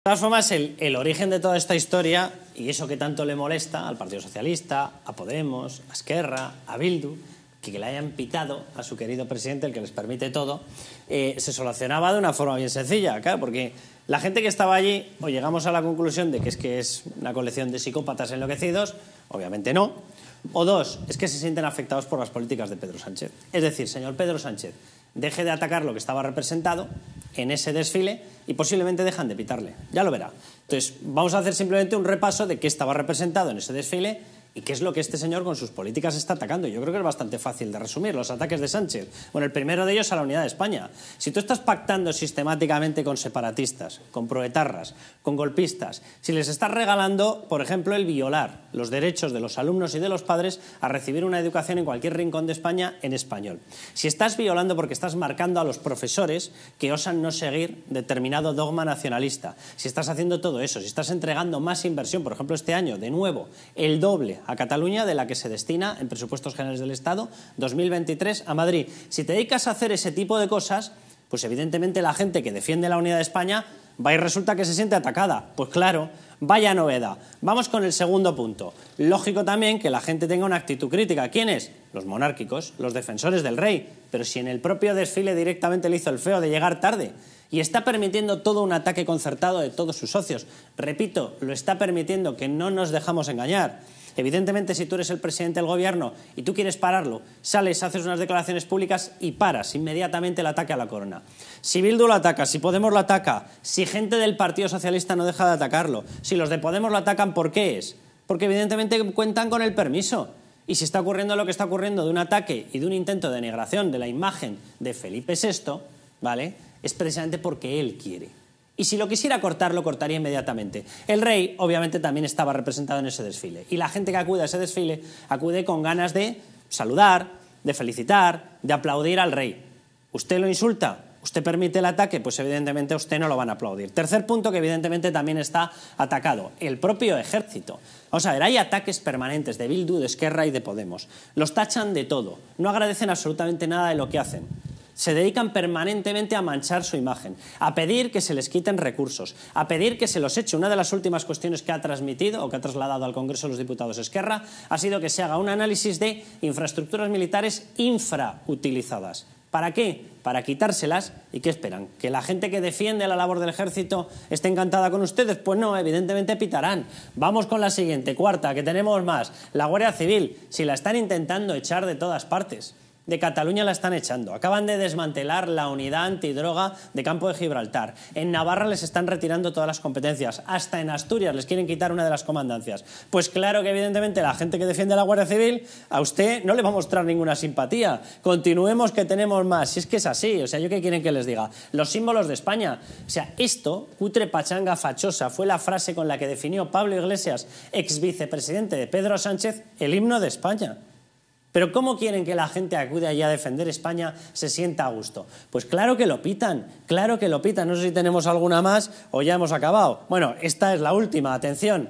De todas formas, el, origen de toda esta historia, y eso que tanto le molesta al Partido Socialista, a Podemos, a Esquerra, a Bildu, que, le hayan pitado a su querido presidente, el que les permite todo, eh, se solucionaba de una forma bien sencilla, porque la gente que estaba allí, o llegamos a la conclusión de que es que es una colección de psicópatas enloquecidos, obviamente no, o dos, es que se sienten afectados por las políticas de Pedro Sánchez. Es decir, señor Pedro Sánchez, deje de atacar lo que estaba representado en ese desfile y posiblemente dejan de pitarle. Ya lo verá. Entonces, vamos a hacer simplemente un repaso de qué estaba representado en ese desfile ¿Y qué es lo que este señor con sus políticas está atacando? Yo creo que es bastante fácil de resumir los ataques de Sánchez. Bueno, el primero de ellos a la unidad de España. Si tú estás pactando sistemáticamente con separatistas, con proetarras, con golpistas, si les estás regalando, por ejemplo, el violar los derechos de los alumnos y de los padres a recibir una educación en cualquier rincón de España en español. Si estás violando porque estás marcando a los profesores que osan no seguir determinado dogma nacionalista. Si estás haciendo todo eso, si estás entregando más inversión, por ejemplo, este año, de nuevo, el doble a Cataluña, de la que se destina en presupuestos generales del Estado, 2023 a Madrid. Si te dedicas a hacer ese tipo de cosas, pues evidentemente la gente que defiende la unidad de España va y resulta que se siente atacada. Pues claro, vaya novedad. Vamos con el segundo punto. Lógico también que la gente tenga una actitud crítica. ¿Quiénes? Los monárquicos, los defensores del rey. Pero si en el propio desfile directamente le hizo el feo de llegar tarde y está permitiendo todo un ataque concertado de todos sus socios. Repito, lo está permitiendo, que no nos dejamos engañar. Evidentemente, si tú eres el presidente del gobierno y tú quieres pararlo, sales, haces unas declaraciones públicas y paras inmediatamente el ataque a la corona. Si Bildu lo ataca, si Podemos lo ataca, si gente del Partido Socialista no deja de atacarlo, si los de Podemos lo atacan, ¿por qué es? Porque evidentemente cuentan con el permiso. Y si está ocurriendo lo que está ocurriendo de un ataque y de un intento de denigración de la imagen de Felipe VI, ¿vale? Es precisamente porque él quiere y si lo quisiera cortar, lo cortaría inmediatamente. El rey, obviamente, también estaba representado en ese desfile. Y la gente que acude a ese desfile acude con ganas de saludar, de felicitar, de aplaudir al rey. ¿Usted lo insulta? usted permite el ataque, pues evidentemente a usted no lo van a aplaudir. Tercer punto que evidentemente también está atacado, el propio ejército. Vamos a ver, hay ataques permanentes de Bildu, de Esquerra y de Podemos. Los tachan de todo, no agradecen absolutamente nada de lo que hacen se dedican permanentemente a manchar su imagen, a pedir que se les quiten recursos, a pedir que se los eche. Una de las últimas cuestiones que ha transmitido o que ha trasladado al Congreso de los Diputados Esquerra ha sido que se haga un análisis de infraestructuras militares infrautilizadas. ¿Para qué? Para quitárselas. ¿Y qué esperan? ¿Que la gente que defiende la labor del ejército esté encantada con ustedes? Pues no, evidentemente pitarán. Vamos con la siguiente, cuarta, que tenemos más. La Guardia Civil, si la están intentando echar de todas partes de Cataluña la están echando. Acaban de desmantelar la unidad antidroga de Campo de Gibraltar. En Navarra les están retirando todas las competencias. Hasta en Asturias les quieren quitar una de las comandancias. Pues claro que evidentemente la gente que defiende la Guardia Civil a usted no le va a mostrar ninguna simpatía. Continuemos que tenemos más. Si es que es así, o sea, ¿yo qué quieren que les diga? Los símbolos de España. O sea, esto, cutre pachanga fachosa, fue la frase con la que definió Pablo Iglesias, ex vicepresidente de Pedro Sánchez, el himno de España. Pero ¿cómo quieren que la gente acude allí a defender España se sienta a gusto? Pues claro que lo pitan, claro que lo pitan. No sé si tenemos alguna más o ya hemos acabado. Bueno, esta es la última, atención.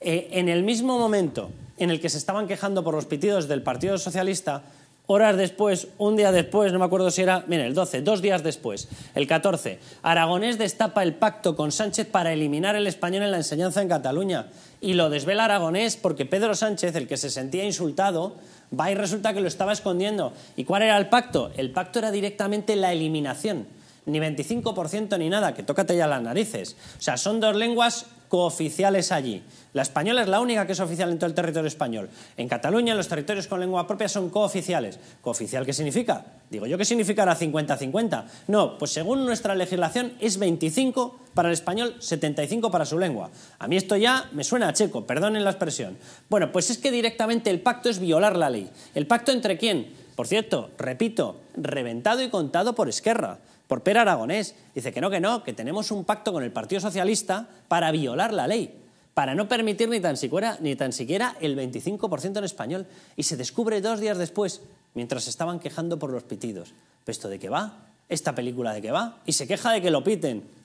Eh, en el mismo momento en el que se estaban quejando por los pitidos del Partido Socialista, horas después, un día después, no me acuerdo si era, mire, el 12, dos días después, el 14, Aragonés destapa el pacto con Sánchez para eliminar el español en la enseñanza en Cataluña. Y lo desvela Aragonés porque Pedro Sánchez, el que se sentía insultado, va y resulta que lo estaba escondiendo. ¿Y cuál era el pacto? El pacto era directamente la eliminación. Ni 25% ni nada, que tócate ya las narices. O sea, son dos lenguas cooficiales allí. La española es la única que es oficial en todo el territorio español. En Cataluña, los territorios con lengua propia son cooficiales. ¿Cooficial qué significa? Digo yo, ¿qué significará 50-50? No, pues según nuestra legislación es 25 para el español, 75 para su lengua. A mí esto ya me suena a checo, perdonen la expresión. Bueno, pues es que directamente el pacto es violar la ley. ¿El pacto entre quién? Por cierto, repito, reventado y contado por Esquerra, por Per Aragonés. Dice que no, que no, que tenemos un pacto con el Partido Socialista para violar la ley para no permitir ni tan siquiera, ni tan siquiera el 25% en español. Y se descubre dos días después, mientras estaban quejando por los pitidos. ¿Pero esto de qué va? ¿Esta película de qué va? Y se queja de que lo piten.